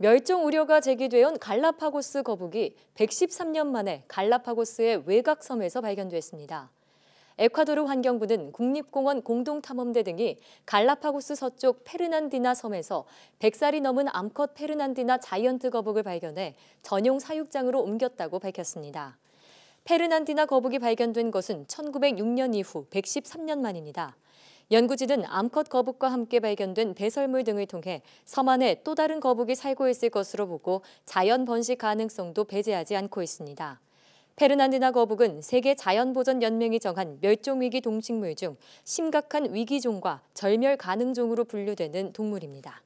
멸종 우려가 제기되온 갈라파고스 거북이 113년 만에 갈라파고스의 외곽섬에서 발견됐습니다. 에콰도르 환경부는 국립공원 공동탐험대 등이 갈라파고스 서쪽 페르난디나 섬에서 100살이 넘은 암컷 페르난디나 자이언트 거북을 발견해 전용 사육장으로 옮겼다고 밝혔습니다. 페르난디나 거북이 발견된 것은 1906년 이후 113년 만입니다. 연구진은 암컷 거북과 함께 발견된 배설물 등을 통해 섬 안에 또 다른 거북이 살고 있을 것으로 보고 자연 번식 가능성도 배제하지 않고 있습니다. 페르난디나 거북은 세계 자연보전연맹이 정한 멸종위기 동식물 중 심각한 위기종과 절멸 가능종으로 분류되는 동물입니다.